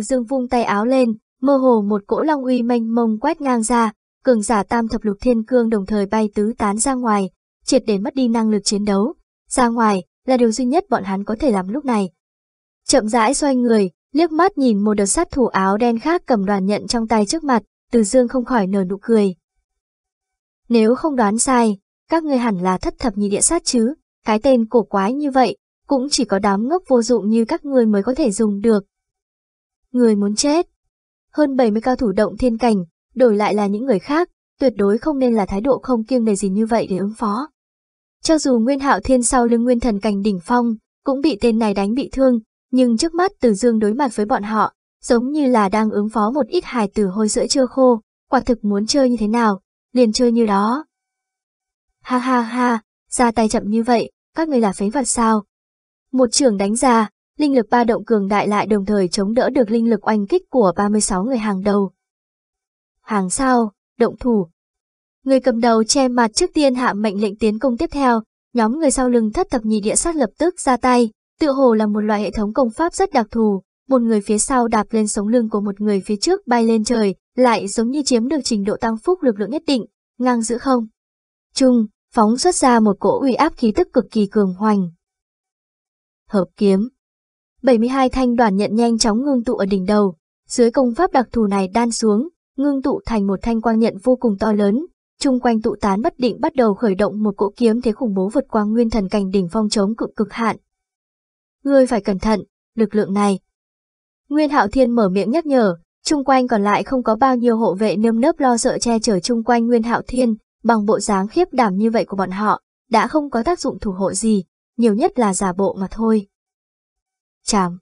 Từ dương vung tay áo lên, mơ hồ một cỗ long uy mênh mông quét ngang ra, cường giả tam thập lục thiên cương đồng thời bay tứ tán ra ngoài, triệt để mất đi năng lực chiến đấu. Ra ngoài là điều duy nhất bọn hắn có thể làm lúc này. Chậm rãi xoay người, liếc mắt nhìn một đợt sát thủ áo đen khác cầm đoàn nhận trong tay trước mặt, từ dương không khỏi nở nụ cười. Nếu không đoán sai, các ngươi hẳn là thất thập nhị địa sát chứ, cái tên cổ quái như vậy, cũng chỉ có đám ngốc vô dụng như các ngươi mới có thể dùng được, người muốn chết. Hơn 70 cao thủ động thiên cảnh, đổi lại là những người khác, tuyệt đối không nên là thái độ không kiêng nề gì như vậy để ứng phó. Cho dù Nguyên Hạo Thiên sau lưng Nguyên Thần Cảnh đỉnh phong, cũng bị tên này đánh bị thương, nhưng trước mắt Từ Dương đối mặt với bọn họ, giống như là đang ứng phó một ít hài tử hôi sữa chưa khô, quả thực muốn chơi như thế nào, liền chơi như đó. Ha ha ha, ra tay chậm như vậy, các người là phế vật sao? Một trưởng đánh ra, linh lực ba động cường đại lại đồng thời chống đỡ được linh lực oanh kích của 36 người hàng đầu. Hàng sao, động thủ. Người cầm đầu che mặt trước tiên hạ mệnh lệnh tiến công tiếp theo, nhóm người sau lưng thất thập nhị địa sát lập tức ra tay, tự hồ là một loại hệ thống công pháp rất đặc thù, một người phía sau đạp lên sống lưng của một người phía trước bay lên trời, lại giống như chiếm được trình độ tăng phúc lực lượng nhất định, ngang giữ không. Trung, phóng xuất ra một cỗ uy áp khí tức cực kỳ cường hoành. Hợp kiếm 72 thanh đoàn nhận nhanh chóng ngưng tụ ở đỉnh đầu, dưới công pháp đặc thù này đan xuống, ngưng tụ thành một thanh quang nhận vô cùng to lớn, chung quanh tụ tán bất định bắt đầu khởi động một cỗ kiếm thế khủng bố vượt qua nguyên thần cảnh đỉnh phong chống cực cực hạn. Ngươi phải cẩn thận, lực lượng này. Nguyên Hạo Thiên mở miệng nhắc nhở, chung quanh còn lại không có bao nhiêu hộ vệ nơm nớp lo sợ che chở chung quanh Nguyên Hạo Thiên, bằng bộ dáng khiếp đảm như vậy của bọn họ, đã không có tác dụng thủ hộ gì, nhiều nhất là giả bộ mà thôi. Chàm.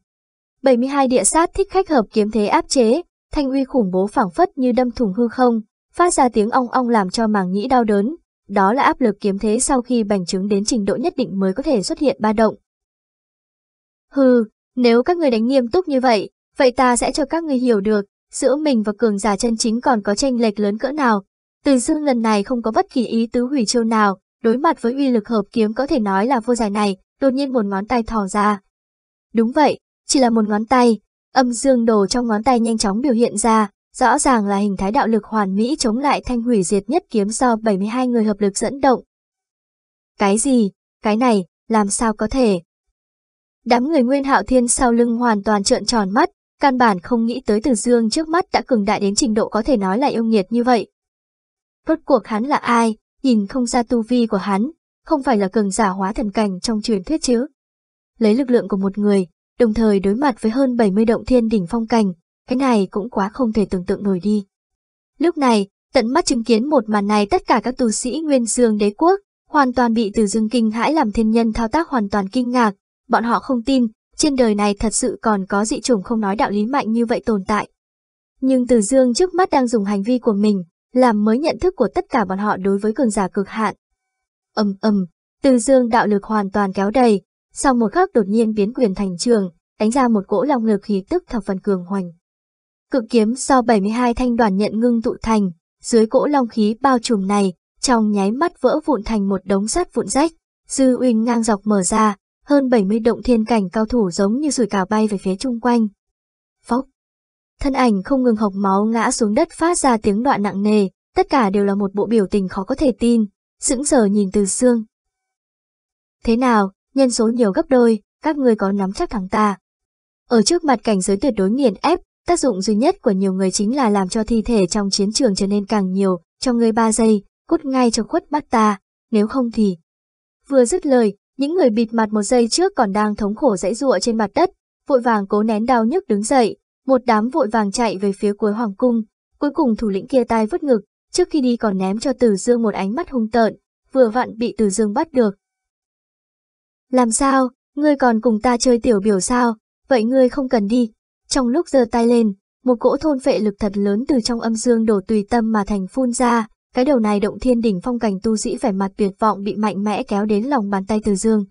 72 địa sát thích khách hợp kiếm thế áp chế, thanh uy khủng bố phảng phất như đâm thủng hư không, phát ra tiếng ong ong làm cho màng nhĩ đau đớn. Đó là áp lực kiếm thế sau khi bành trướng đến trình độ nhất định mới có thể xuất hiện ba động. Hừ, nếu các người đánh nghiêm túc như vậy, vậy ta sẽ cho các người hiểu được, giữa mình và cường giả chân chính còn có tranh lệch lớn cỡ nào. Từ dương lần này không có bất kỳ ý tứ hủy chiêu nào, đối mặt với uy lực hợp kiếm có thể nói là vô giải này, đột nhiên một ngón tay thỏ ra, Đúng vậy, chỉ là một ngón tay, âm dương đồ trong ngón tay nhanh chóng biểu hiện ra, rõ ràng là hình thái đạo lực hoàn mỹ chống lại thanh hủy diệt nhất kiếm do 72 người hợp lực dẫn động. Cái gì? Cái này, làm sao có thể? Đám người Nguyên Hạo Thiên sau lưng hoàn toàn trợn tròn mắt, căn bản không nghĩ tới Từ Dương trước mắt đã cường đại đến trình độ có thể nói là yêu nghiệt như vậy. Rốt cuộc hắn là ai, nhìn không ra tu vi của hắn, không phải là cường giả hóa thần cảnh trong truyền thuyết chứ? lấy lực lượng của một người, đồng thời đối mặt với hơn 70 động thiên đỉnh phong cảnh, cái này cũng quá không thể tưởng tượng nổi đi. Lúc này, tận mắt chứng kiến một màn này tất cả các tu sĩ nguyên dương đế quốc, hoàn toàn bị từ dương kinh hãi làm thiên nhân thao tác hoàn toàn kinh ngạc, bọn họ không tin, trên đời này thật sự còn có dị chủng không nói đạo lý mạnh như vậy tồn tại. Nhưng từ dương trước mắt đang dùng hành vi của mình, làm mới nhận thức của tất cả bọn họ đối với cường giả cực hạn. ầm ầm, từ dương đạo lực hoàn toàn kéo đầy, sau một khắc đột nhiên biến quyền thành trường, đánh ra một cỗ lòng lực khí tức thập phần cường hoành. Cự kiếm do 72 thanh đoàn nhận ngưng tụ thành, dưới cỗ long khí bao trùm này, trong nháy mắt vỡ vụn thành một đống sắt vụn rách, dư uy ngang dọc mở ra, hơn 70 động thiên cảnh cao thủ giống như sủi cào bay về phía chung quanh. phốc Thân ảnh không ngừng hộc máu ngã xuống đất phát ra tiếng đoạn nặng nề, tất cả đều là một bộ biểu tình khó có thể tin, sững sờ nhìn từ xương. Thế nào, nhân số nhiều gấp đôi, các ngươi có nắm chắc thắng ta. Ở trước mặt cảnh giới tuyệt đối nghiền ép, tác dụng duy nhất của nhiều người chính là làm cho thi thể trong chiến trường trở nên càng nhiều, trong người 3 giây, cút ngay cho khuất bắt ta, nếu không thì... Vừa dứt lời, những người bịt mặt một giây trước còn đang thống khổ dãy rụa trên mặt đất, vội vàng cố nén đau nhức đứng dậy, một đám vội vàng chạy về phía cuối hoàng cung, cuối cùng thủ lĩnh kia tai vứt ngực, trước khi đi còn ném cho tử Dương một ánh mắt hung tợn, vừa vặn bị tử Dương bắt được, làm sao, ngươi còn cùng ta chơi tiểu biểu sao, vậy ngươi không cần đi. Trong lúc giơ tay lên, một cỗ thôn vệ lực thật lớn từ trong âm dương đổ tùy tâm mà thành phun ra, cái đầu này động thiên đỉnh phong cảnh tu sĩ vẻ mặt tuyệt vọng bị mạnh mẽ kéo đến lòng bàn tay Từ Dương.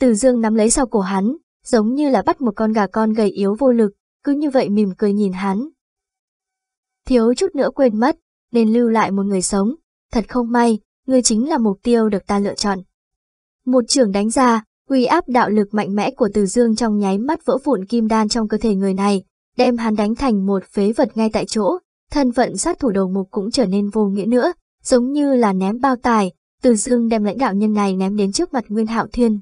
Từ Dương nắm lấy sau cổ hắn, giống như là bắt một con gà con gầy yếu vô lực, cứ như vậy mỉm cười nhìn hắn. Thiếu chút nữa quên mất, nên lưu lại một người sống, thật không may, ngươi chính là mục tiêu được ta lựa chọn. Một trường đánh ra, uy áp đạo lực mạnh mẽ của Từ Dương trong nháy mắt vỡ vụn kim đan trong cơ thể người này, đem hắn đánh thành một phế vật ngay tại chỗ, thân phận sát thủ đầu mục cũng trở nên vô nghĩa nữa, giống như là ném bao tài, Từ Dương đem lãnh đạo nhân này ném đến trước mặt Nguyên Hạo Thiên.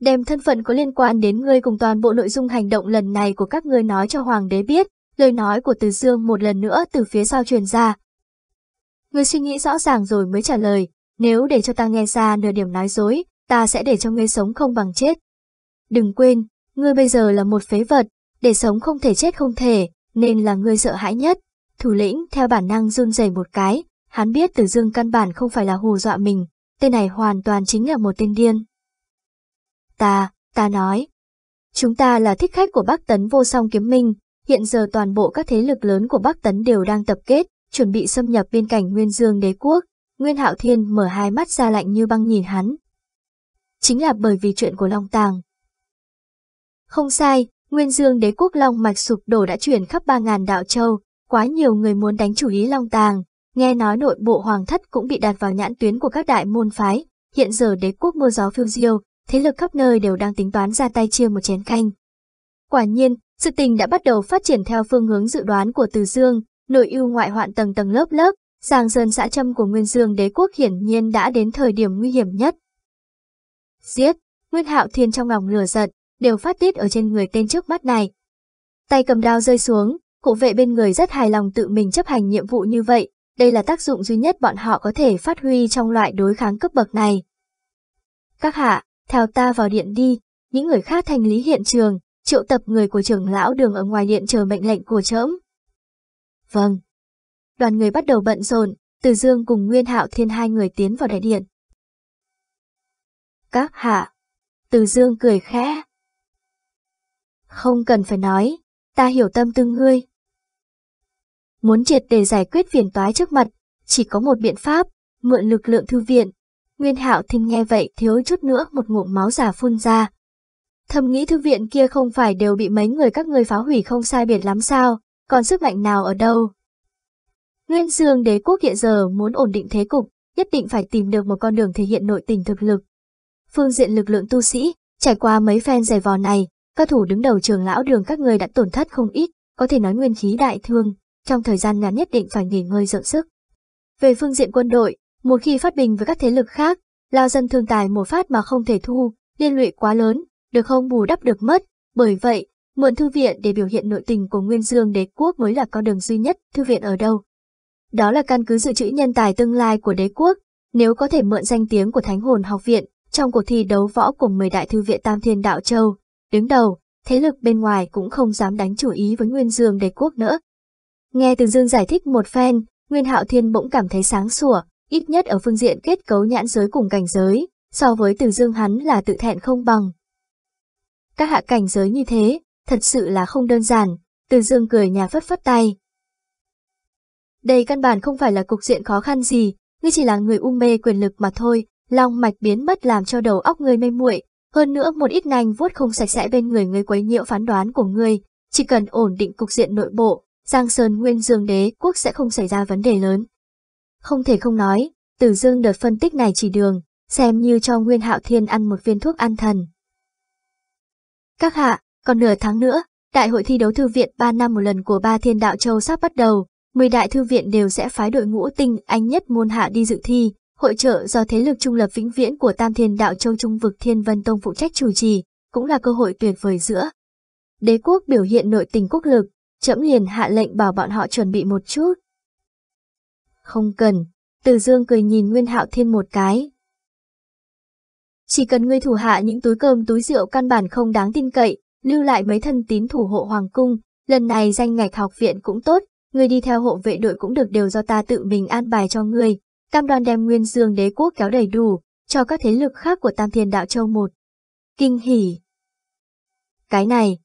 Đem thân phận có liên quan đến ngươi cùng toàn bộ nội dung hành động lần này của các ngươi nói cho hoàng đế biết, lời nói của Từ Dương một lần nữa từ phía sau truyền ra. Ngươi suy nghĩ rõ ràng rồi mới trả lời, nếu để cho ta nghe ra nửa điểm nói dối, ta sẽ để cho ngươi sống không bằng chết. Đừng quên, ngươi bây giờ là một phế vật, để sống không thể chết không thể, nên là ngươi sợ hãi nhất. Thủ lĩnh theo bản năng run rẩy một cái, hắn biết Tử Dương căn bản không phải là hù dọa mình, tên này hoàn toàn chính là một tên điên. Ta, ta nói, chúng ta là thích khách của Bắc Tấn vô song kiếm minh, hiện giờ toàn bộ các thế lực lớn của Bắc Tấn đều đang tập kết, chuẩn bị xâm nhập biên cảnh Nguyên Dương đế quốc, Nguyên Hạo Thiên mở hai mắt ra lạnh như băng nhìn hắn. Chính là bởi vì chuyện của Long Tàng. Không sai, Nguyên Dương đế quốc Long Mạch sụp đổ đã chuyển khắp 3.000 đạo châu, quá nhiều người muốn đánh chủ ý Long Tàng, nghe nói nội bộ hoàng thất cũng bị đặt vào nhãn tuyến của các đại môn phái, hiện giờ đế quốc mưa gió phiêu diêu, thế lực khắp nơi đều đang tính toán ra tay chia một chén canh. Quả nhiên, sự tình đã bắt đầu phát triển theo phương hướng dự đoán của Từ Dương, nội ưu ngoại hoạn tầng tầng lớp lớp, Giang Sơn xã châm của Nguyên Dương đế quốc hiển nhiên đã đến thời điểm nguy hiểm nhất. Giết, Nguyên Hạo Thiên trong lòng lửa giận, đều phát tiết ở trên người tên trước mắt này. Tay cầm đao rơi xuống, cụ vệ bên người rất hài lòng tự mình chấp hành nhiệm vụ như vậy, đây là tác dụng duy nhất bọn họ có thể phát huy trong loại đối kháng cấp bậc này. Các hạ, theo ta vào điện đi, những người khác thành lý hiện trường, triệu tập người của trưởng lão đường ở ngoài điện chờ mệnh lệnh của trẫm. Vâng đoàn người bắt đầu bận rộn, Từ Dương cùng Nguyên Hạo Thiên hai người tiến vào đại điện. Các hạ, Từ Dương cười khẽ. Không cần phải nói, ta hiểu tâm tư ngươi. Muốn triệt để giải quyết phiền toái trước mặt, chỉ có một biện pháp, mượn lực lượng thư viện. Nguyên Hạo Thiên nghe vậy thiếu chút nữa một ngụm máu giả phun ra. Thầm nghĩ thư viện kia không phải đều bị mấy người các ngươi phá hủy không sai biệt lắm sao, còn sức mạnh nào ở đâu? Nguyên Dương đế quốc hiện giờ muốn ổn định thế cục, nhất định phải tìm được một con đường thể hiện nội tình thực lực. Phương diện lực lượng tu sĩ, trải qua mấy phen giày vò này, các thủ đứng đầu trường lão đường các người đã tổn thất không ít, có thể nói nguyên khí đại thương, trong thời gian ngắn nhất định phải nghỉ ngơi dưỡng sức. Về phương diện quân đội, một khi phát bình với các thế lực khác, lao dân thương tài một phát mà không thể thu, liên lụy quá lớn, được không bù đắp được mất, bởi vậy, mượn thư viện để biểu hiện nội tình của Nguyên Dương đế quốc mới là con đường duy nhất, thư viện ở đâu, đó là căn cứ dự trữ nhân tài tương lai của đế quốc, nếu có thể mượn danh tiếng của Thánh Hồn Học Viện trong cuộc thi đấu võ của 10 đại thư viện Tam Thiên Đạo Châu, đứng đầu, thế lực bên ngoài cũng không dám đánh chủ ý với Nguyên Dương đế quốc nữa. Nghe Từ Dương giải thích một phen, Nguyên Hạo Thiên bỗng cảm thấy sáng sủa, ít nhất ở phương diện kết cấu nhãn giới cùng cảnh giới, so với Từ Dương hắn là tự thẹn không bằng. Các hạ cảnh giới như thế, thật sự là không đơn giản, Từ Dương cười nhà phất phất tay, đây căn bản không phải là cục diện khó khăn gì, ngươi chỉ là người u mê quyền lực mà thôi, lòng mạch biến mất làm cho đầu óc ngươi mê muội, hơn nữa một ít nhanh vuốt không sạch sẽ bên người ngươi quấy nhiễu phán đoán của ngươi, chỉ cần ổn định cục diện nội bộ, Giang Sơn Nguyên Dương Đế quốc sẽ không xảy ra vấn đề lớn. Không thể không nói, từ Dương đợt phân tích này chỉ đường, xem như cho Nguyên Hạo Thiên ăn một viên thuốc an thần. Các hạ, còn nửa tháng nữa, đại hội thi đấu thư viện 3 năm một lần của ba thiên đạo châu sắp bắt đầu, 10 đại thư viện đều sẽ phái đội ngũ tinh anh nhất môn hạ đi dự thi, hội trợ do thế lực trung lập vĩnh viễn của Tam Thiên Đạo Châu Trung vực Thiên Vân Tông phụ trách chủ trì, cũng là cơ hội tuyệt vời giữa. Đế quốc biểu hiện nội tình quốc lực, chậm liền hạ lệnh bảo bọn họ chuẩn bị một chút. Không cần, Từ Dương cười nhìn Nguyên Hạo Thiên một cái. Chỉ cần ngươi thủ hạ những túi cơm túi rượu căn bản không đáng tin cậy, lưu lại mấy thân tín thủ hộ hoàng cung, lần này danh ngạch học viện cũng tốt, người đi theo hộ vệ đội cũng được đều do ta tự mình an bài cho ngươi, cam đoan đem nguyên dương đế quốc kéo đầy đủ, cho các thế lực khác của Tam Thiên Đạo Châu một. Kinh hỉ. Cái này,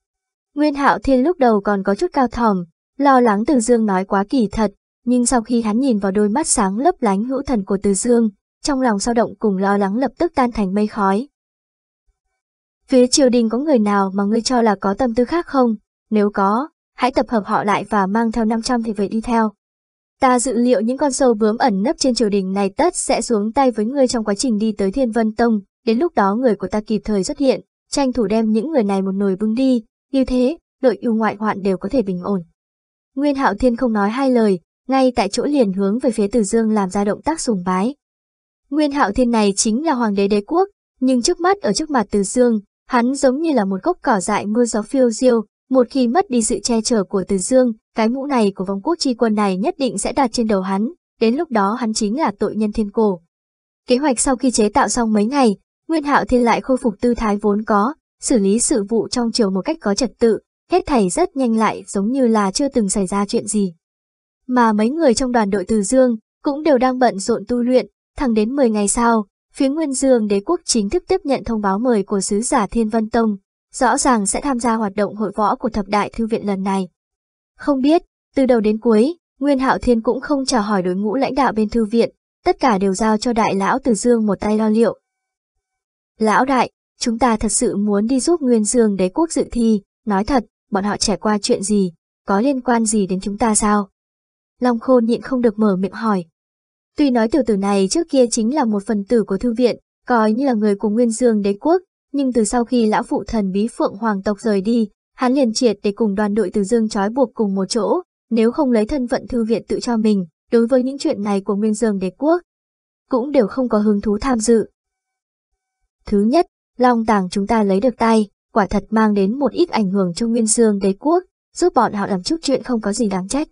Nguyên Hạo Thiên lúc đầu còn có chút cao thỏm, lo lắng Từ Dương nói quá kỳ thật, nhưng sau khi hắn nhìn vào đôi mắt sáng lấp lánh hữu thần của Từ Dương, trong lòng sao động cùng lo lắng lập tức tan thành mây khói. Phía triều đình có người nào mà ngươi cho là có tâm tư khác không? Nếu có, hãy tập hợp họ lại và mang theo 500 thì vệ đi theo. Ta dự liệu những con sâu bướm ẩn nấp trên triều đình này tất sẽ xuống tay với ngươi trong quá trình đi tới Thiên Vân Tông, đến lúc đó người của ta kịp thời xuất hiện, tranh thủ đem những người này một nồi bưng đi, như thế, đội ưu ngoại hoạn đều có thể bình ổn. Nguyên Hạo Thiên không nói hai lời, ngay tại chỗ liền hướng về phía Từ Dương làm ra động tác sùng bái. Nguyên Hạo Thiên này chính là hoàng đế đế quốc, nhưng trước mắt ở trước mặt Từ Dương, hắn giống như là một gốc cỏ dại mưa gió phiêu diêu, một khi mất đi sự che chở của Từ Dương, cái mũ này của vong quốc chi quân này nhất định sẽ đặt trên đầu hắn, đến lúc đó hắn chính là tội nhân thiên cổ. Kế hoạch sau khi chế tạo xong mấy ngày, Nguyên Hạo Thiên lại khôi phục tư thái vốn có, xử lý sự vụ trong chiều một cách có trật tự, hết thảy rất nhanh lại giống như là chưa từng xảy ra chuyện gì. Mà mấy người trong đoàn đội Từ Dương cũng đều đang bận rộn tu luyện, thẳng đến 10 ngày sau, phía Nguyên Dương đế quốc chính thức tiếp nhận thông báo mời của sứ giả Thiên Vân Tông, rõ ràng sẽ tham gia hoạt động hội võ của thập đại thư viện lần này. Không biết, từ đầu đến cuối, Nguyên Hạo Thiên cũng không chào hỏi đối ngũ lãnh đạo bên thư viện, tất cả đều giao cho đại lão Từ Dương một tay lo liệu. Lão đại, chúng ta thật sự muốn đi giúp Nguyên Dương đế quốc dự thi, nói thật, bọn họ trải qua chuyện gì, có liên quan gì đến chúng ta sao? Long Khôn nhịn không được mở miệng hỏi. Tuy nói tiểu tử này trước kia chính là một phần tử của thư viện, coi như là người của Nguyên Dương đế quốc, nhưng từ sau khi lão phụ thần bí phượng hoàng tộc rời đi, hắn liền triệt để cùng đoàn đội từ dương trói buộc cùng một chỗ, nếu không lấy thân vận thư viện tự cho mình, đối với những chuyện này của nguyên dương đế quốc, cũng đều không có hứng thú tham dự. Thứ nhất, long tàng chúng ta lấy được tay, quả thật mang đến một ít ảnh hưởng cho nguyên dương đế quốc, giúp bọn họ làm chút chuyện không có gì đáng trách.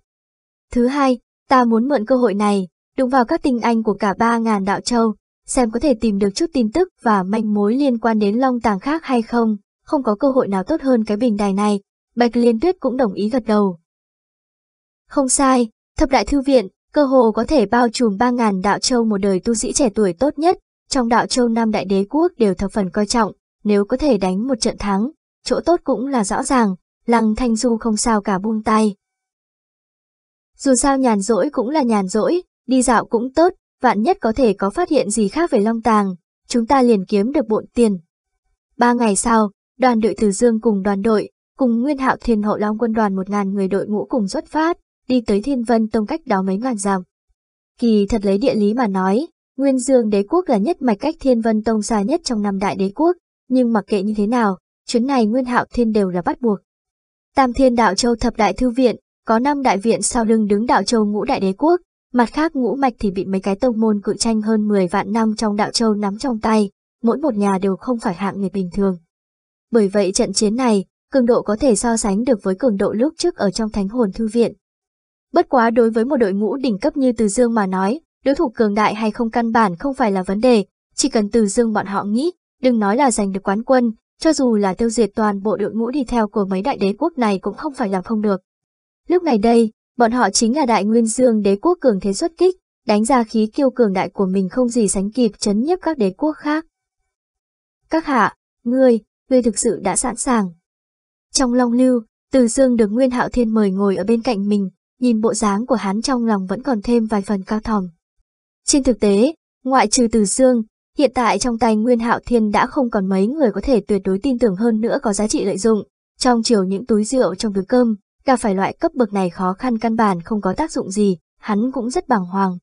Thứ hai, ta muốn mượn cơ hội này, đụng vào các tinh anh của cả ba ngàn đạo châu, xem có thể tìm được chút tin tức và manh mối liên quan đến long tàng khác hay không, không có cơ hội nào tốt hơn cái bình đài này, Bạch Liên Tuyết cũng đồng ý gật đầu. Không sai, thập đại thư viện, cơ hồ có thể bao trùm 3.000 đạo châu một đời tu sĩ trẻ tuổi tốt nhất, trong đạo châu Nam đại đế quốc đều thập phần coi trọng, nếu có thể đánh một trận thắng, chỗ tốt cũng là rõ ràng, Lăng Thanh Du không sao cả buông tay. Dù sao nhàn rỗi cũng là nhàn rỗi, đi dạo cũng tốt, vạn nhất có thể có phát hiện gì khác về Long Tàng, chúng ta liền kiếm được bộn tiền. Ba ngày sau, đoàn đội Từ Dương cùng đoàn đội, cùng Nguyên Hạo Thiên Hậu Long quân đoàn một ngàn người đội ngũ cùng xuất phát, đi tới Thiên Vân Tông cách đó mấy ngàn dặm. Kỳ thật lấy địa lý mà nói, Nguyên Dương đế quốc là nhất mạch cách Thiên Vân Tông xa nhất trong năm đại đế quốc, nhưng mặc kệ như thế nào, chuyến này Nguyên Hạo Thiên đều là bắt buộc. Tam Thiên Đạo Châu Thập Đại Thư Viện, có năm đại viện sau lưng đứng Đạo Châu Ngũ Đại Đế Quốc, Mặt khác ngũ mạch thì bị mấy cái tông môn cự tranh hơn 10 vạn năm trong đạo châu nắm trong tay, mỗi một nhà đều không phải hạng người bình thường. Bởi vậy trận chiến này, cường độ có thể so sánh được với cường độ lúc trước ở trong thánh hồn thư viện. Bất quá đối với một đội ngũ đỉnh cấp như Từ Dương mà nói, đối thủ cường đại hay không căn bản không phải là vấn đề, chỉ cần Từ Dương bọn họ nghĩ, đừng nói là giành được quán quân, cho dù là tiêu diệt toàn bộ đội ngũ đi theo của mấy đại đế quốc này cũng không phải làm không được. Lúc này đây, Bọn họ chính là đại nguyên dương đế quốc cường thế xuất kích, đánh ra khí kiêu cường đại của mình không gì sánh kịp chấn nhiếp các đế quốc khác. Các hạ, ngươi, ngươi thực sự đã sẵn sàng. Trong long lưu, từ dương được Nguyên Hạo Thiên mời ngồi ở bên cạnh mình, nhìn bộ dáng của hắn trong lòng vẫn còn thêm vài phần cao thòm Trên thực tế, ngoại trừ từ dương, hiện tại trong tay Nguyên Hạo Thiên đã không còn mấy người có thể tuyệt đối tin tưởng hơn nữa có giá trị lợi dụng, trong chiều những túi rượu trong túi cơm, Gặp phải loại cấp bậc này khó khăn căn bản không có tác dụng gì, hắn cũng rất bàng hoàng.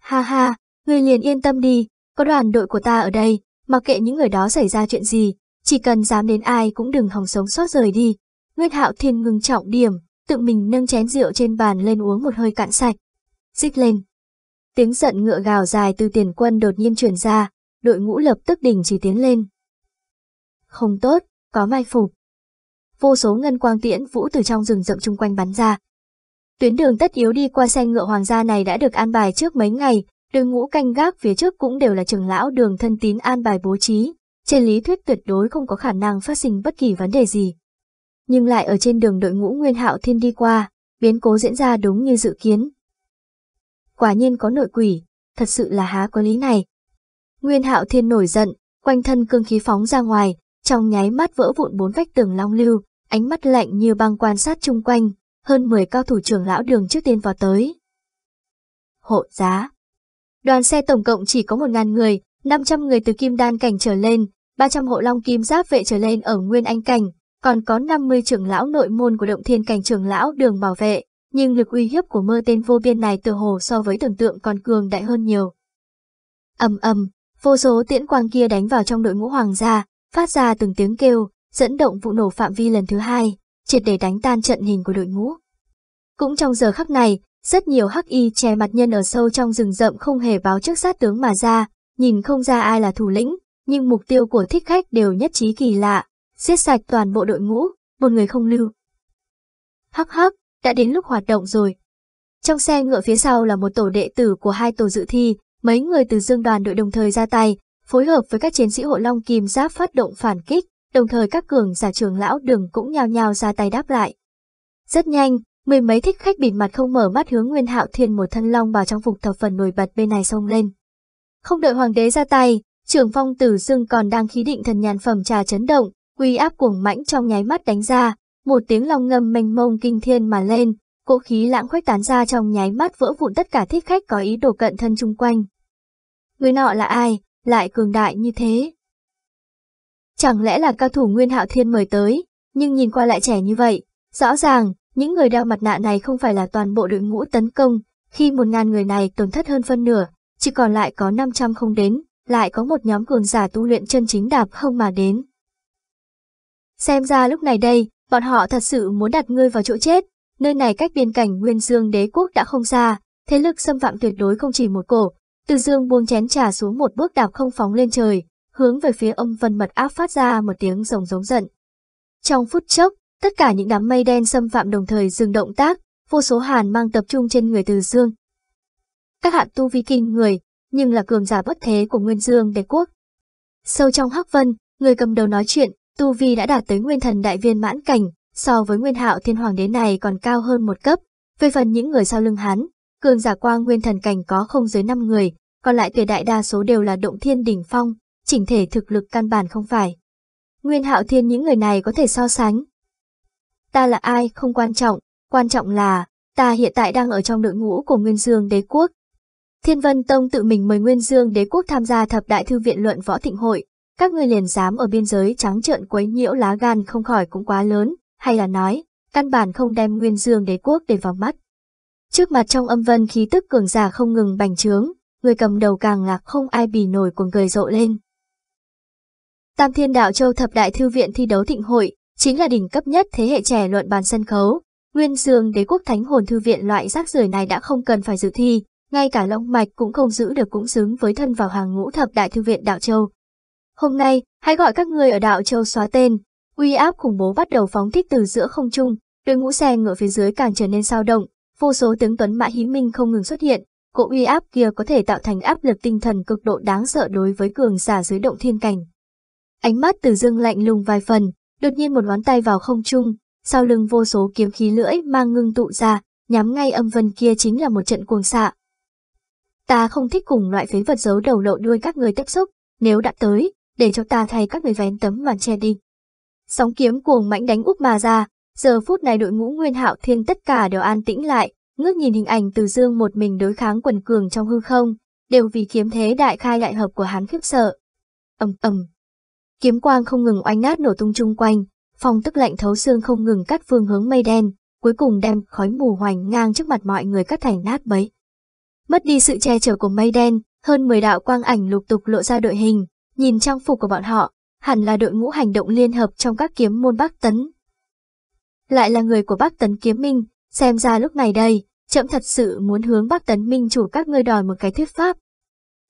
Ha ha, người liền yên tâm đi, có đoàn đội của ta ở đây, mặc kệ những người đó xảy ra chuyện gì, chỉ cần dám đến ai cũng đừng hòng sống sót rời đi. Nguyên hạo thiên ngừng trọng điểm, tự mình nâng chén rượu trên bàn lên uống một hơi cạn sạch. Dích lên. Tiếng giận ngựa gào dài từ tiền quân đột nhiên truyền ra, đội ngũ lập tức đình chỉ tiến lên. Không tốt, có mai phục vô số ngân quang tiễn vũ từ trong rừng rậm chung quanh bắn ra. Tuyến đường tất yếu đi qua xe ngựa hoàng gia này đã được an bài trước mấy ngày, đội ngũ canh gác phía trước cũng đều là trường lão đường thân tín an bài bố trí, trên lý thuyết tuyệt đối không có khả năng phát sinh bất kỳ vấn đề gì. Nhưng lại ở trên đường đội ngũ Nguyên Hạo Thiên đi qua, biến cố diễn ra đúng như dự kiến. Quả nhiên có nội quỷ, thật sự là há có lý này. Nguyên Hạo Thiên nổi giận, quanh thân cương khí phóng ra ngoài, trong nháy mắt vỡ vụn bốn vách tường long lưu, ánh mắt lạnh như băng quan sát chung quanh, hơn 10 cao thủ trưởng lão đường trước tiên vào tới. Hộ giá Đoàn xe tổng cộng chỉ có 1.000 người, 500 người từ kim đan cảnh trở lên, 300 hộ long kim giáp vệ trở lên ở nguyên anh cảnh, còn có 50 trưởng lão nội môn của động thiên cảnh trưởng lão đường bảo vệ, nhưng lực uy hiếp của mơ tên vô biên này từ hồ so với tưởng tượng còn cường đại hơn nhiều. ầm ầm, vô số tiễn quang kia đánh vào trong đội ngũ hoàng gia, phát ra từng tiếng kêu, dẫn động vụ nổ phạm vi lần thứ hai, triệt để đánh tan trận hình của đội ngũ. Cũng trong giờ khắc này, rất nhiều hắc y che mặt nhân ở sâu trong rừng rậm không hề báo trước sát tướng mà ra, nhìn không ra ai là thủ lĩnh, nhưng mục tiêu của thích khách đều nhất trí kỳ lạ, giết sạch toàn bộ đội ngũ, một người không lưu. Hắc hắc, đã đến lúc hoạt động rồi. Trong xe ngựa phía sau là một tổ đệ tử của hai tổ dự thi, mấy người từ dương đoàn đội đồng thời ra tay, phối hợp với các chiến sĩ hộ long kim giáp phát động phản kích, đồng thời các cường giả trường lão đường cũng nhào nhào ra tay đáp lại. Rất nhanh, mười mấy thích khách bịt mặt không mở mắt hướng Nguyên Hạo Thiên một thân long bào trong phục thập phần nổi bật bên này xông lên. Không đợi hoàng đế ra tay, trưởng phong tử dương còn đang khí định thần nhàn phẩm trà chấn động, quy áp cuồng mãnh trong nháy mắt đánh ra, một tiếng long ngâm mênh mông kinh thiên mà lên, cỗ khí lãng khuếch tán ra trong nháy mắt vỡ vụn tất cả thích khách có ý đồ cận thân chung quanh. Người nọ là ai? lại cường đại như thế. Chẳng lẽ là cao thủ Nguyên Hạo Thiên mời tới, nhưng nhìn qua lại trẻ như vậy, rõ ràng, những người đeo mặt nạ này không phải là toàn bộ đội ngũ tấn công, khi một ngàn người này tổn thất hơn phân nửa, chỉ còn lại có 500 không đến, lại có một nhóm cường giả tu luyện chân chính đạp không mà đến. Xem ra lúc này đây, bọn họ thật sự muốn đặt ngươi vào chỗ chết, nơi này cách biên cảnh Nguyên Dương đế quốc đã không xa, thế lực xâm phạm tuyệt đối không chỉ một cổ, từ dương buông chén trà xuống một bước đạp không phóng lên trời, hướng về phía ông Vân Mật áp phát ra một tiếng rồng giống giận. Trong phút chốc, tất cả những đám mây đen xâm phạm đồng thời dừng động tác, vô số hàn mang tập trung trên người từ dương. Các hạ tu vi kinh người, nhưng là cường giả bất thế của Nguyên Dương đế quốc. Sâu trong Hắc Vân, người cầm đầu nói chuyện, tu vi đã đạt tới nguyên thần đại viên mãn cảnh, so với nguyên hạo thiên hoàng đế này còn cao hơn một cấp. Về phần những người sau lưng hắn, cường giả qua nguyên thần cảnh có không dưới 5 người, còn lại tuyệt đại đa số đều là động thiên đỉnh phong, chỉnh thể thực lực căn bản không phải. Nguyên hạo thiên những người này có thể so sánh. Ta là ai không quan trọng, quan trọng là ta hiện tại đang ở trong đội ngũ của Nguyên Dương Đế Quốc. Thiên Vân Tông tự mình mời Nguyên Dương Đế Quốc tham gia thập đại thư viện luận võ thịnh hội, các ngươi liền dám ở biên giới trắng trợn quấy nhiễu lá gan không khỏi cũng quá lớn, hay là nói, căn bản không đem Nguyên Dương Đế Quốc để vào mắt. Trước mặt trong âm vân khí tức cường giả không ngừng bành trướng, người cầm đầu càng ngạc không ai bì nổi cuồng cười rộ lên. Tam Thiên Đạo Châu Thập Đại Thư Viện thi đấu thịnh hội, chính là đỉnh cấp nhất thế hệ trẻ luận bàn sân khấu. Nguyên Dương Đế Quốc Thánh Hồn Thư Viện loại rác rưởi này đã không cần phải dự thi, ngay cả Long Mạch cũng không giữ được cũng xứng với thân vào hàng ngũ Thập Đại Thư Viện Đạo Châu. Hôm nay, hãy gọi các người ở Đạo Châu xóa tên, uy áp khủng bố bắt đầu phóng thích từ giữa không trung, đội ngũ xe ngựa phía dưới càng trở nên sao động, Vô số tướng tuấn mã hí minh không ngừng xuất hiện, cỗ uy áp kia có thể tạo thành áp lực tinh thần cực độ đáng sợ đối với cường giả dưới động thiên cảnh. Ánh mắt từ dương lạnh lùng vài phần, đột nhiên một ngón tay vào không trung, sau lưng vô số kiếm khí lưỡi mang ngưng tụ ra, nhắm ngay âm vân kia chính là một trận cuồng xạ. Ta không thích cùng loại phế vật giấu đầu lộ đuôi các người tiếp xúc, nếu đã tới, để cho ta thay các người vén tấm màn che đi. Sóng kiếm cuồng mãnh đánh úp mà ra, Giờ phút này đội ngũ Nguyên Hạo Thiên tất cả đều an tĩnh lại, ngước nhìn hình ảnh Từ Dương một mình đối kháng quần cường trong hư không, đều vì kiếm thế đại khai đại hợp của hắn khiếp sợ. Ầm ầm. Kiếm quang không ngừng oanh nát nổ tung chung quanh, phong tức lạnh thấu xương không ngừng cắt phương hướng mây đen, cuối cùng đem khói mù hoành ngang trước mặt mọi người cắt thành nát bấy. Mất đi sự che chở của mây đen, hơn 10 đạo quang ảnh lục tục lộ ra đội hình, nhìn trang phục của bọn họ, hẳn là đội ngũ hành động liên hợp trong các kiếm môn Bắc Tấn, lại là người của Bắc Tấn Kiếm Minh, xem ra lúc này đây, trẫm thật sự muốn hướng Bắc Tấn Minh chủ các ngươi đòi một cái thuyết pháp.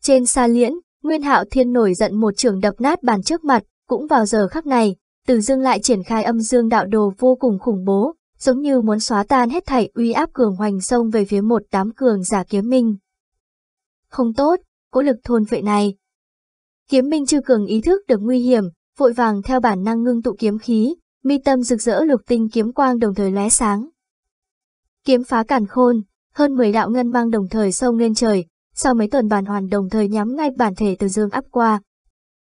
Trên xa liễn, Nguyên Hạo Thiên nổi giận một trường đập nát bàn trước mặt, cũng vào giờ khắc này, Từ Dương lại triển khai âm dương đạo đồ vô cùng khủng bố, giống như muốn xóa tan hết thảy uy áp cường hoành sông về phía một đám cường giả kiếm minh. Không tốt, cỗ lực thôn vệ này. Kiếm minh chư cường ý thức được nguy hiểm, vội vàng theo bản năng ngưng tụ kiếm khí, mi tâm rực rỡ lục tinh kiếm quang đồng thời lóe sáng. Kiếm phá cản khôn, hơn 10 đạo ngân mang đồng thời sông lên trời, sau mấy tuần bàn hoàn đồng thời nhắm ngay bản thể từ dương áp qua.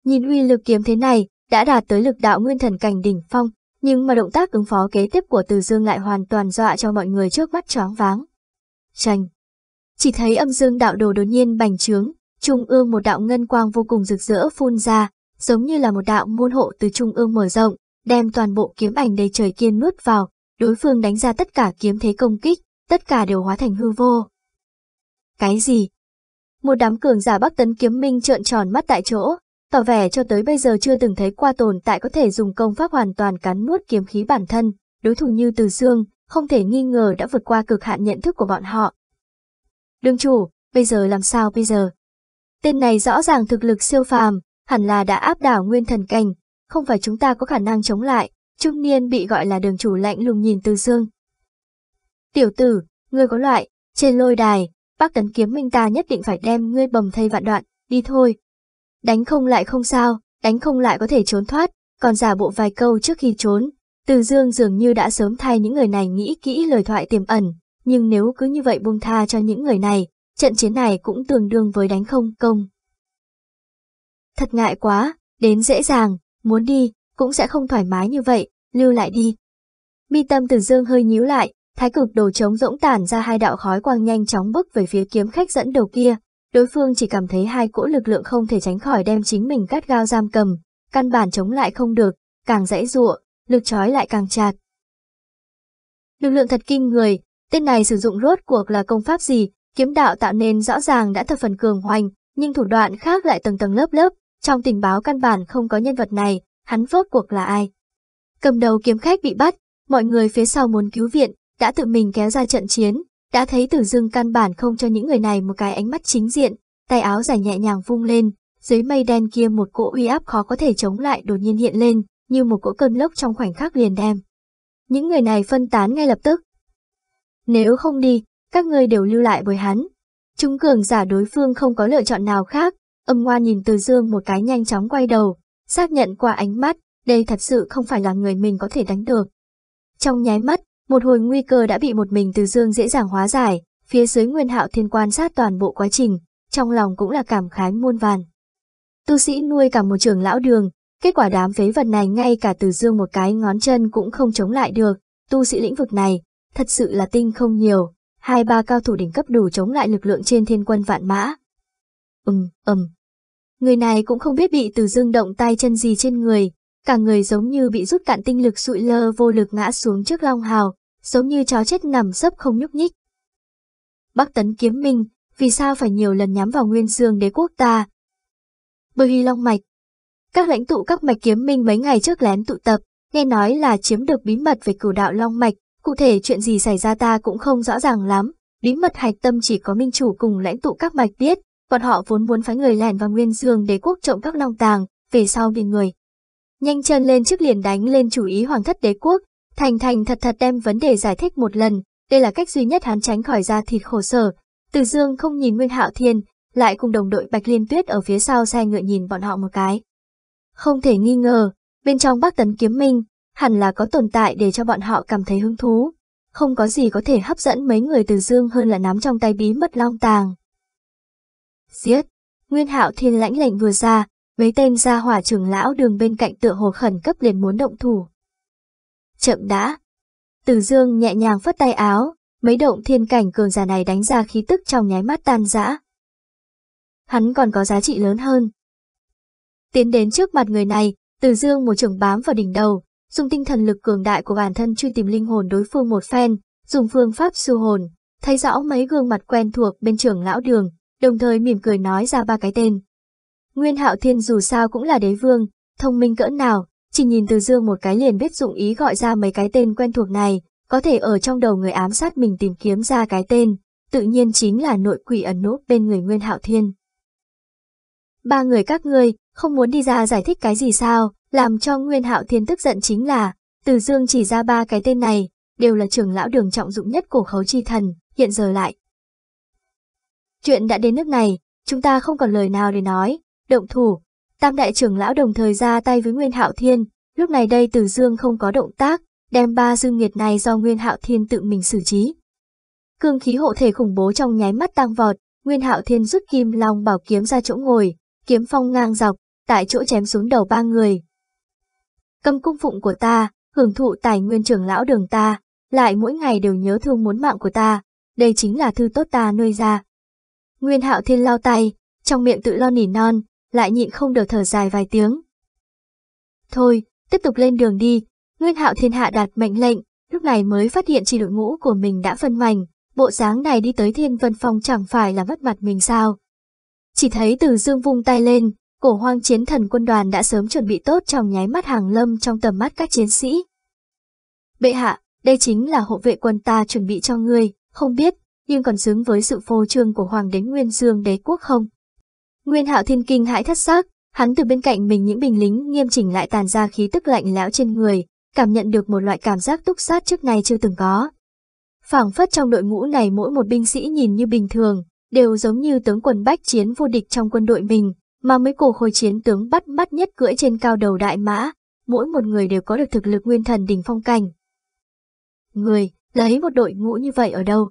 Nhìn uy lực kiếm thế này, đã đạt tới lực đạo nguyên thần cảnh đỉnh phong, nhưng mà động tác ứng phó kế tiếp của từ dương lại hoàn toàn dọa cho mọi người trước mắt choáng váng. Chành! Chỉ thấy âm dương đạo đồ đột nhiên bành trướng, trung ương một đạo ngân quang vô cùng rực rỡ phun ra, giống như là một đạo môn hộ từ trung ương mở rộng, đem toàn bộ kiếm ảnh đầy trời kiên nuốt vào, đối phương đánh ra tất cả kiếm thế công kích, tất cả đều hóa thành hư vô. Cái gì? Một đám cường giả Bắc Tấn Kiếm Minh trợn tròn mắt tại chỗ, tỏ vẻ cho tới bây giờ chưa từng thấy qua tồn tại có thể dùng công pháp hoàn toàn cắn nuốt kiếm khí bản thân, đối thủ như từ xương, không thể nghi ngờ đã vượt qua cực hạn nhận thức của bọn họ. Đương chủ, bây giờ làm sao bây giờ? Tên này rõ ràng thực lực siêu phàm, hẳn là đã áp đảo nguyên thần cảnh, không phải chúng ta có khả năng chống lại, trung niên bị gọi là đường chủ lạnh lùng nhìn từ dương. Tiểu tử, ngươi có loại, trên lôi đài, bác tấn kiếm minh ta nhất định phải đem ngươi bầm thay vạn đoạn, đi thôi. Đánh không lại không sao, đánh không lại có thể trốn thoát, còn giả bộ vài câu trước khi trốn. Từ dương dường như đã sớm thay những người này nghĩ kỹ lời thoại tiềm ẩn, nhưng nếu cứ như vậy buông tha cho những người này, trận chiến này cũng tương đương với đánh không công. Thật ngại quá, đến dễ dàng, muốn đi, cũng sẽ không thoải mái như vậy, lưu lại đi. Mi tâm tử dương hơi nhíu lại, thái cực đồ trống rỗng tản ra hai đạo khói quang nhanh chóng bước về phía kiếm khách dẫn đầu kia. Đối phương chỉ cảm thấy hai cỗ lực lượng không thể tránh khỏi đem chính mình cắt gao giam cầm, căn bản chống lại không được, càng dãy dụa, lực trói lại càng chặt. Lực lượng thật kinh người, tên này sử dụng rốt cuộc là công pháp gì, kiếm đạo tạo nên rõ ràng đã thập phần cường hoành, nhưng thủ đoạn khác lại tầng tầng lớp lớp, trong tình báo căn bản không có nhân vật này, hắn vốt cuộc là ai? Cầm đầu kiếm khách bị bắt, mọi người phía sau muốn cứu viện, đã tự mình kéo ra trận chiến, đã thấy tử dưng căn bản không cho những người này một cái ánh mắt chính diện, tay áo dài nhẹ nhàng vung lên, dưới mây đen kia một cỗ uy áp khó có thể chống lại đột nhiên hiện lên, như một cỗ cơn lốc trong khoảnh khắc liền đem. Những người này phân tán ngay lập tức. Nếu không đi, các ngươi đều lưu lại với hắn. Chúng cường giả đối phương không có lựa chọn nào khác, Âm ngoa nhìn Từ Dương một cái nhanh chóng quay đầu, xác nhận qua ánh mắt, đây thật sự không phải là người mình có thể đánh được. Trong nháy mắt, một hồi nguy cơ đã bị một mình Từ Dương dễ dàng hóa giải, phía dưới Nguyên Hạo Thiên quan sát toàn bộ quá trình, trong lòng cũng là cảm khái muôn vàn. Tu sĩ nuôi cả một trường lão đường, kết quả đám phế vật này ngay cả Từ Dương một cái ngón chân cũng không chống lại được, tu sĩ lĩnh vực này, thật sự là tinh không nhiều, hai ba cao thủ đỉnh cấp đủ chống lại lực lượng trên thiên quân vạn mã. Ừm, ầm, Người này cũng không biết bị từ dương động tay chân gì trên người, cả người giống như bị rút cạn tinh lực sụi lơ vô lực ngã xuống trước Long Hào, giống như chó chết nằm sấp không nhúc nhích. Bác tấn kiếm minh, vì sao phải nhiều lần nhắm vào nguyên dương đế quốc ta? Bởi vì Long Mạch Các lãnh tụ các mạch kiếm minh mấy ngày trước lén tụ tập, nghe nói là chiếm được bí mật về cửu đạo Long Mạch, cụ thể chuyện gì xảy ra ta cũng không rõ ràng lắm, bí mật hạch tâm chỉ có minh chủ cùng lãnh tụ các mạch biết, Bọn họ vốn muốn phái người lẻn vào nguyên dương đế quốc trộm các long tàng, về sau bị người. Nhanh chân lên trước liền đánh lên chủ ý hoàng thất đế quốc, thành thành thật thật đem vấn đề giải thích một lần, đây là cách duy nhất hắn tránh khỏi ra thịt khổ sở. Từ dương không nhìn Nguyên Hạo Thiên, lại cùng đồng đội Bạch Liên Tuyết ở phía sau xe ngựa nhìn bọn họ một cái. Không thể nghi ngờ, bên trong bác tấn kiếm minh, hẳn là có tồn tại để cho bọn họ cảm thấy hứng thú. Không có gì có thể hấp dẫn mấy người từ dương hơn là nắm trong tay bí mật long tàng giết. Nguyên hạo thiên lãnh lệnh vừa ra, mấy tên ra hỏa trưởng lão đường bên cạnh tựa hồ khẩn cấp liền muốn động thủ. Chậm đã. từ dương nhẹ nhàng phất tay áo, mấy động thiên cảnh cường giả này đánh ra khí tức trong nháy mắt tan rã. Hắn còn có giá trị lớn hơn. Tiến đến trước mặt người này, từ Dương một trường bám vào đỉnh đầu, dùng tinh thần lực cường đại của bản thân truy tìm linh hồn đối phương một phen, dùng phương pháp su hồn, thấy rõ mấy gương mặt quen thuộc bên trưởng lão đường, đồng thời mỉm cười nói ra ba cái tên. Nguyên Hạo Thiên dù sao cũng là đế vương, thông minh cỡ nào, chỉ nhìn Từ Dương một cái liền biết dụng ý gọi ra mấy cái tên quen thuộc này, có thể ở trong đầu người ám sát mình tìm kiếm ra cái tên, tự nhiên chính là nội quỷ ẩn núp bên người Nguyên Hạo Thiên. Ba người các ngươi, không muốn đi ra giải thích cái gì sao, làm cho Nguyên Hạo Thiên tức giận chính là, Từ Dương chỉ ra ba cái tên này, đều là trưởng lão đường trọng dụng nhất của khấu chi thần, hiện giờ lại, Chuyện đã đến nước này, chúng ta không còn lời nào để nói, động thủ. Tam đại trưởng lão đồng thời ra tay với Nguyên Hạo Thiên, lúc này đây Từ Dương không có động tác, đem ba dương nghiệt này do Nguyên Hạo Thiên tự mình xử trí. Cương khí hộ thể khủng bố trong nháy mắt tăng vọt, Nguyên Hạo Thiên rút kim long bảo kiếm ra chỗ ngồi, kiếm phong ngang dọc, tại chỗ chém xuống đầu ba người. Cầm cung phụng của ta, hưởng thụ tài nguyên trưởng lão đường ta, lại mỗi ngày đều nhớ thương muốn mạng của ta, đây chính là thư tốt ta nuôi ra. Nguyên hạo thiên lao tay, trong miệng tự lo nỉ non, lại nhịn không được thở dài vài tiếng. Thôi, tiếp tục lên đường đi, Nguyên hạo thiên hạ đạt mệnh lệnh, lúc này mới phát hiện chỉ đội ngũ của mình đã phân mảnh, bộ dáng này đi tới thiên vân phong chẳng phải là mất mặt mình sao. Chỉ thấy từ dương vung tay lên, cổ hoang chiến thần quân đoàn đã sớm chuẩn bị tốt trong nháy mắt hàng lâm trong tầm mắt các chiến sĩ. Bệ hạ, đây chính là hộ vệ quân ta chuẩn bị cho ngươi, không biết nhưng còn xứng với sự phô trương của Hoàng đế Nguyên Dương đế quốc không? Nguyên Hạo Thiên kinh hãi thất xác, hắn từ bên cạnh mình những binh lính nghiêm chỉnh lại tàn ra khí tức lạnh lẽo trên người, cảm nhận được một loại cảm giác túc sát trước nay chưa từng có. Phảng phất trong đội ngũ này mỗi một binh sĩ nhìn như bình thường, đều giống như tướng quân bách chiến vô địch trong quân đội mình, mà mấy cổ khôi chiến tướng bắt mắt nhất cưỡi trên cao đầu đại mã, mỗi một người đều có được thực lực nguyên thần đỉnh phong cảnh. Người, lấy một đội ngũ như vậy ở đâu?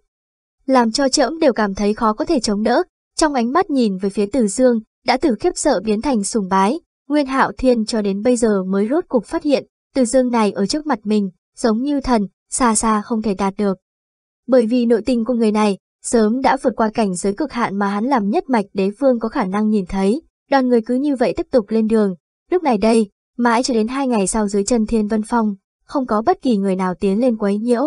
làm cho trẫm đều cảm thấy khó có thể chống đỡ. Trong ánh mắt nhìn về phía Từ Dương, đã từ khiếp sợ biến thành sùng bái, Nguyên Hạo Thiên cho đến bây giờ mới rốt cục phát hiện, Từ Dương này ở trước mặt mình, giống như thần, xa xa không thể đạt được. Bởi vì nội tình của người này, sớm đã vượt qua cảnh giới cực hạn mà hắn làm nhất mạch đế vương có khả năng nhìn thấy, đoàn người cứ như vậy tiếp tục lên đường. Lúc này đây, mãi cho đến hai ngày sau dưới chân Thiên Vân Phong, không có bất kỳ người nào tiến lên quấy nhiễu.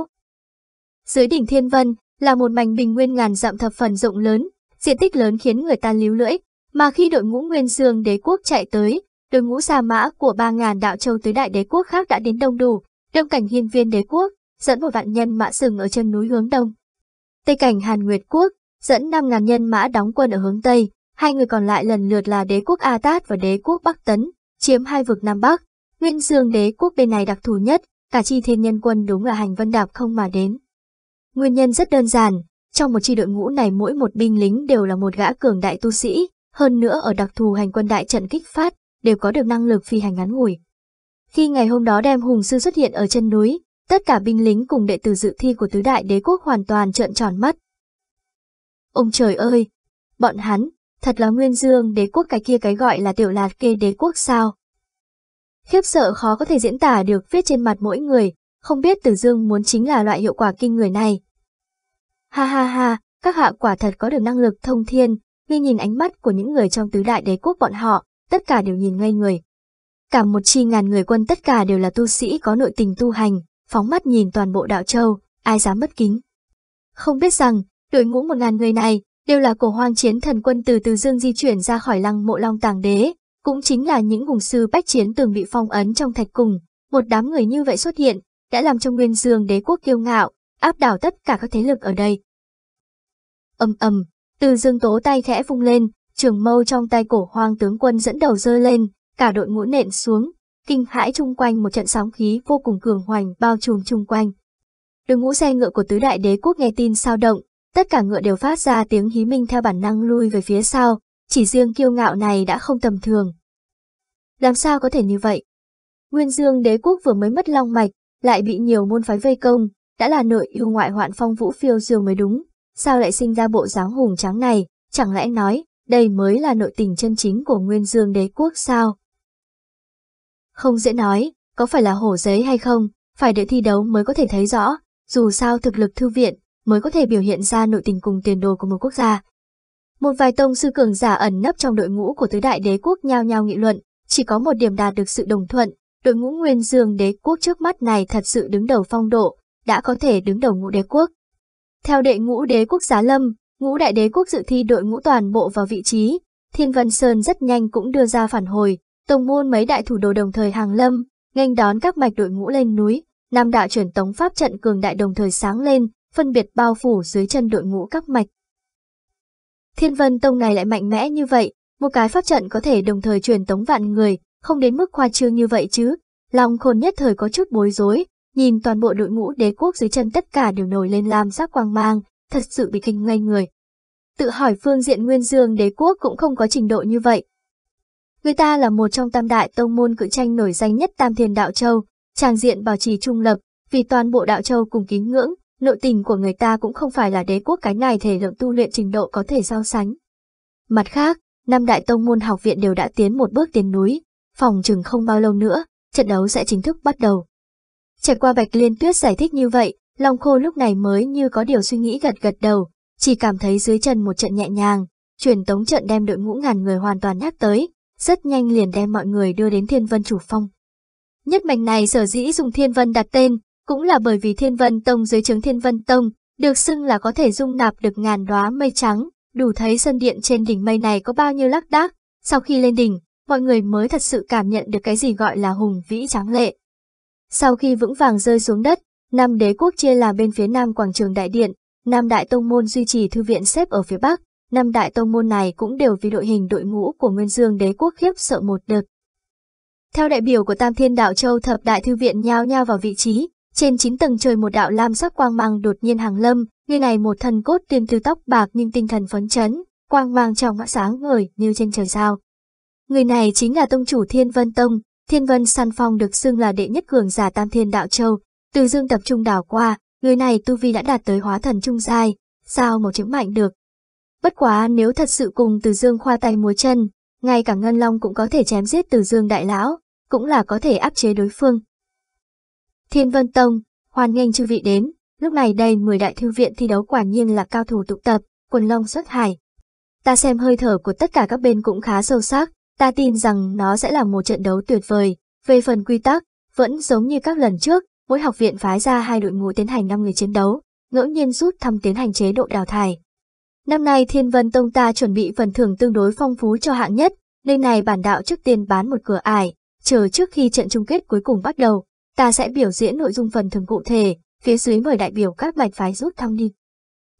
Dưới đỉnh Thiên Vân, là một mảnh bình nguyên ngàn dặm thập phần rộng lớn, diện tích lớn khiến người ta líu lưỡi, mà khi đội ngũ Nguyên Dương đế quốc chạy tới, đội ngũ sa mã của 3.000 đạo châu tới đại đế quốc khác đã đến đông đủ, đông cảnh hiên viên đế quốc, dẫn một vạn nhân mã sừng ở chân núi hướng đông. Tây cảnh Hàn Nguyệt quốc, dẫn 5.000 nhân mã đóng quân ở hướng tây, hai người còn lại lần lượt là đế quốc A Tát và đế quốc Bắc Tấn, chiếm hai vực Nam Bắc. Nguyên Dương đế quốc bên này đặc thù nhất, cả chi thiên nhân quân đúng là hành vân đạp không mà đến. Nguyên nhân rất đơn giản, trong một chi đội ngũ này mỗi một binh lính đều là một gã cường đại tu sĩ, hơn nữa ở đặc thù hành quân đại trận kích phát, đều có được năng lực phi hành ngắn ngủi. Khi ngày hôm đó đem Hùng Sư xuất hiện ở chân núi, tất cả binh lính cùng đệ tử dự thi của tứ đại đế quốc hoàn toàn trợn tròn mắt. Ông trời ơi! Bọn hắn, thật là nguyên dương đế quốc cái kia cái gọi là tiểu lạt kê đế quốc sao? Khiếp sợ khó có thể diễn tả được viết trên mặt mỗi người, không biết Tử Dương muốn chính là loại hiệu quả kinh người này, Ha ha ha, các hạ quả thật có được năng lực thông thiên, khi nhìn ánh mắt của những người trong tứ đại đế quốc bọn họ, tất cả đều nhìn ngây người. Cả một chi ngàn người quân tất cả đều là tu sĩ có nội tình tu hành, phóng mắt nhìn toàn bộ đạo châu, ai dám bất kính. Không biết rằng, đội ngũ một ngàn người này đều là cổ hoang chiến thần quân từ từ dương di chuyển ra khỏi lăng mộ long tàng đế, cũng chính là những hùng sư bách chiến từng bị phong ấn trong thạch cùng. Một đám người như vậy xuất hiện, đã làm cho nguyên dương đế quốc kiêu ngạo, áp đảo tất cả các thế lực ở đây. Âm ầm, từ dương tố tay khẽ vung lên, trường mâu trong tay cổ hoang tướng quân dẫn đầu rơi lên, cả đội ngũ nện xuống, kinh hãi chung quanh một trận sóng khí vô cùng cường hoành bao trùm chung quanh. Đội ngũ xe ngựa của tứ đại đế quốc nghe tin sao động, tất cả ngựa đều phát ra tiếng hí minh theo bản năng lui về phía sau, chỉ riêng kiêu ngạo này đã không tầm thường. Làm sao có thể như vậy? Nguyên dương đế quốc vừa mới mất long mạch, lại bị nhiều môn phái vây công, đã là nội yêu ngoại hoạn phong vũ phiêu diêu mới đúng, sao lại sinh ra bộ dáng hùng tráng này, chẳng lẽ nói, đây mới là nội tình chân chính của nguyên dương đế quốc sao? Không dễ nói, có phải là hổ giấy hay không, phải đợi thi đấu mới có thể thấy rõ, dù sao thực lực thư viện mới có thể biểu hiện ra nội tình cùng tiền đồ của một quốc gia. Một vài tông sư cường giả ẩn nấp trong đội ngũ của tứ đại đế quốc nhao nhao nghị luận, chỉ có một điểm đạt được sự đồng thuận, đội ngũ nguyên dương đế quốc trước mắt này thật sự đứng đầu phong độ, đã có thể đứng đầu ngũ đế quốc. Theo đệ ngũ đế quốc Giá Lâm, ngũ đại đế quốc dự thi đội ngũ toàn bộ vào vị trí, Thiên Vân Sơn rất nhanh cũng đưa ra phản hồi, Tông môn mấy đại thủ đồ đồng thời hàng lâm, nghênh đón các mạch đội ngũ lên núi, nam đạo truyền tống pháp trận cường đại đồng thời sáng lên, phân biệt bao phủ dưới chân đội ngũ các mạch. Thiên Vân Tông này lại mạnh mẽ như vậy, một cái pháp trận có thể đồng thời truyền tống vạn người, không đến mức khoa trương như vậy chứ. Long khôn nhất thời có chút bối rối, Nhìn toàn bộ đội ngũ đế quốc dưới chân tất cả đều nổi lên làm sắc quang mang, thật sự bị kinh ngây người. Tự hỏi phương diện nguyên dương đế quốc cũng không có trình độ như vậy. Người ta là một trong tam đại tông môn cự tranh nổi danh nhất Tam thiền Đạo Châu, tràng diện bảo trì trung lập, vì toàn bộ Đạo Châu cùng kính ngưỡng, nội tình của người ta cũng không phải là đế quốc cái này thể lượng tu luyện trình độ có thể so sánh. Mặt khác, năm đại tông môn học viện đều đã tiến một bước tiến núi, phòng chừng không bao lâu nữa, trận đấu sẽ chính thức bắt đầu. Trải qua Bạch Liên Tuyết giải thích như vậy, Long Khô lúc này mới như có điều suy nghĩ gật gật đầu, chỉ cảm thấy dưới chân một trận nhẹ nhàng, truyền tống trận đem đội ngũ ngàn người hoàn toàn nhắc tới, rất nhanh liền đem mọi người đưa đến Thiên Vân Chủ Phong. Nhất mạch này sở dĩ dùng Thiên Vân đặt tên, cũng là bởi vì Thiên Vân Tông dưới trướng Thiên Vân Tông, được xưng là có thể dung nạp được ngàn đóa mây trắng, đủ thấy sân điện trên đỉnh mây này có bao nhiêu lác đác, sau khi lên đỉnh, mọi người mới thật sự cảm nhận được cái gì gọi là hùng vĩ tráng lệ. Sau khi vững vàng rơi xuống đất, Nam đế quốc chia làm bên phía Nam quảng trường đại điện, Nam đại tông môn duy trì thư viện xếp ở phía Bắc, Nam đại tông môn này cũng đều vì đội hình đội ngũ của Nguyên Dương đế quốc khiếp sợ một đợt. Theo đại biểu của Tam Thiên Đạo Châu thập đại thư viện nhao nhao vào vị trí, trên chín tầng trời một đạo lam sắc quang mang đột nhiên hàng lâm, người này một thân cốt tiên tư tóc bạc nhưng tinh thần phấn chấn, quang mang trong mã sáng ngời như trên trời sao. Người này chính là tông chủ Thiên Vân Tông, Thiên Vân San Phong được xưng là đệ nhất cường giả Tam Thiên Đạo Châu, từ dương tập trung đảo qua, người này tu vi đã đạt tới hóa thần trung giai, sao mà chứng mạnh được. Bất quá nếu thật sự cùng từ dương khoa tay múa chân, ngay cả Ngân Long cũng có thể chém giết từ dương đại lão, cũng là có thể áp chế đối phương. Thiên Vân Tông, hoan nghênh chư vị đến, lúc này đây 10 đại thư viện thi đấu quả nhiên là cao thủ tụ tập, quần long xuất hải. Ta xem hơi thở của tất cả các bên cũng khá sâu sắc, Ta tin rằng nó sẽ là một trận đấu tuyệt vời. Về phần quy tắc, vẫn giống như các lần trước, mỗi học viện phái ra hai đội ngũ tiến hành 5 người chiến đấu, ngẫu nhiên rút thăm tiến hành chế độ đào thải. Năm nay Thiên Vân Tông ta chuẩn bị phần thưởng tương đối phong phú cho hạng nhất, nên này bản đạo trước tiên bán một cửa ải, chờ trước khi trận chung kết cuối cùng bắt đầu, ta sẽ biểu diễn nội dung phần thưởng cụ thể, phía dưới mời đại biểu các mạch phái rút thăm đi.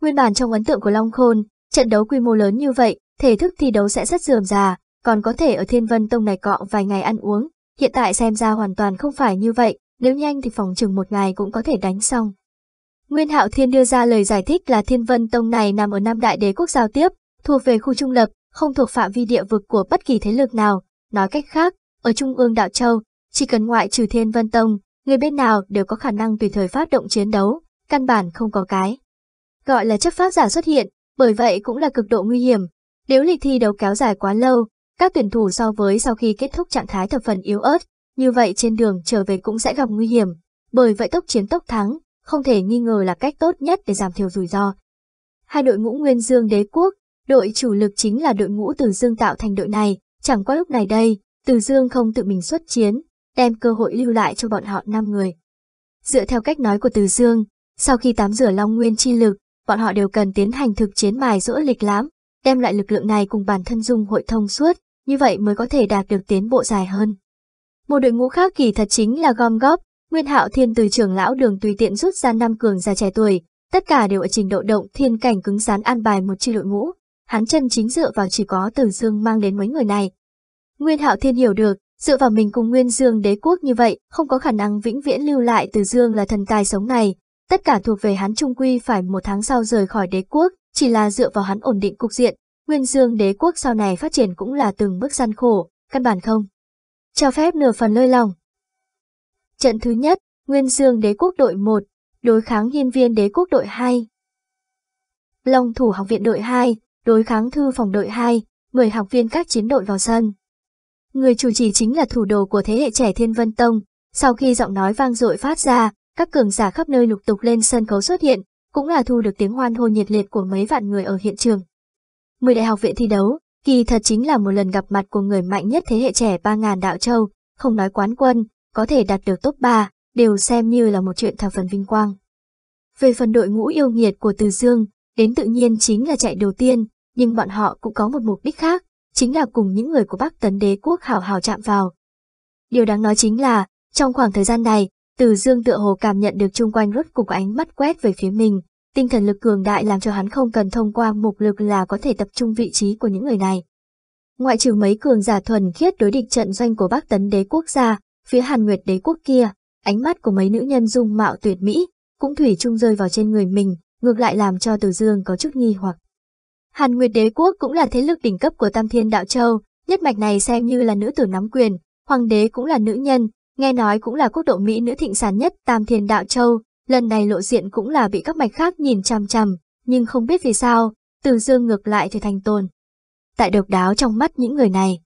Nguyên bản trong ấn tượng của Long Khôn, trận đấu quy mô lớn như vậy, thể thức thi đấu sẽ rất dườm già, còn có thể ở Thiên Vân Tông này cọ vài ngày ăn uống. Hiện tại xem ra hoàn toàn không phải như vậy, nếu nhanh thì phòng chừng một ngày cũng có thể đánh xong. Nguyên Hạo Thiên đưa ra lời giải thích là Thiên Vân Tông này nằm ở Nam Đại Đế Quốc giao tiếp, thuộc về khu trung lập, không thuộc phạm vi địa vực của bất kỳ thế lực nào. Nói cách khác, ở Trung ương Đạo Châu, chỉ cần ngoại trừ Thiên Vân Tông, người bên nào đều có khả năng tùy thời phát động chiến đấu, căn bản không có cái. Gọi là chấp pháp giả xuất hiện, bởi vậy cũng là cực độ nguy hiểm. Nếu lịch thi đấu kéo dài quá lâu, các tuyển thủ so với sau khi kết thúc trạng thái thập phần yếu ớt, như vậy trên đường trở về cũng sẽ gặp nguy hiểm, bởi vậy tốc chiến tốc thắng, không thể nghi ngờ là cách tốt nhất để giảm thiểu rủi ro. Hai đội ngũ Nguyên Dương Đế Quốc, đội chủ lực chính là đội ngũ Từ Dương tạo thành đội này, chẳng qua lúc này đây, Từ Dương không tự mình xuất chiến, đem cơ hội lưu lại cho bọn họ 5 người. Dựa theo cách nói của Từ Dương, sau khi tám rửa Long Nguyên chi lực, bọn họ đều cần tiến hành thực chiến mài dỗ lịch lãm, đem lại lực lượng này cùng bản thân dung hội thông suốt, như vậy mới có thể đạt được tiến bộ dài hơn. Một đội ngũ khác kỳ thật chính là gom góp, Nguyên Hạo Thiên từ trưởng lão đường tùy tiện rút ra năm cường già trẻ tuổi, tất cả đều ở trình độ động thiên cảnh cứng rắn an bài một chi đội ngũ, hắn chân chính dựa vào chỉ có Từ Dương mang đến mấy người này. Nguyên Hạo Thiên hiểu được, dựa vào mình cùng Nguyên Dương đế quốc như vậy, không có khả năng vĩnh viễn lưu lại Từ Dương là thần tài sống này, tất cả thuộc về hắn trung quy phải một tháng sau rời khỏi đế quốc, chỉ là dựa vào hắn ổn định cục diện, Nguyên Dương đế quốc sau này phát triển cũng là từng bước gian khổ, căn bản không. Cho phép nửa phần lơi lòng. Trận thứ nhất, Nguyên Dương đế quốc đội 1, đối kháng hiên viên đế quốc đội 2. Long thủ học viện đội 2, đối kháng thư phòng đội 2, 10 học viên các chiến đội vào sân. Người chủ trì chính là thủ đồ của thế hệ trẻ Thiên Vân Tông, sau khi giọng nói vang dội phát ra, các cường giả khắp nơi lục tục lên sân khấu xuất hiện, cũng là thu được tiếng hoan hô nhiệt liệt của mấy vạn người ở hiện trường. Mười đại học viện thi đấu, kỳ thật chính là một lần gặp mặt của người mạnh nhất thế hệ trẻ 3.000 đạo châu, không nói quán quân, có thể đạt được top 3, đều xem như là một chuyện thập phần vinh quang. Về phần đội ngũ yêu nghiệt của Từ Dương, đến tự nhiên chính là chạy đầu tiên, nhưng bọn họ cũng có một mục đích khác, chính là cùng những người của Bắc Tấn Đế Quốc hảo hảo chạm vào. Điều đáng nói chính là, trong khoảng thời gian này, Từ Dương tựa hồ cảm nhận được chung quanh rốt cục ánh mắt quét về phía mình, Tinh thần lực cường đại làm cho hắn không cần thông qua mục lực là có thể tập trung vị trí của những người này. Ngoại trừ mấy cường giả thuần khiết đối địch trận doanh của Bắc Tấn đế quốc gia, phía Hàn Nguyệt đế quốc kia, ánh mắt của mấy nữ nhân dung mạo tuyệt mỹ, cũng thủy chung rơi vào trên người mình, ngược lại làm cho Từ Dương có chút nghi hoặc. Hàn Nguyệt đế quốc cũng là thế lực đỉnh cấp của Tam Thiên Đạo Châu, nhất mạch này xem như là nữ tử nắm quyền, hoàng đế cũng là nữ nhân, nghe nói cũng là quốc độ Mỹ nữ thịnh sản nhất Tam Thiên Đạo Châu, Lần này lộ diện cũng là bị các mạch khác nhìn chằm chằm, nhưng không biết vì sao, Từ Dương ngược lại thì thành tồn. Tại độc đáo trong mắt những người này,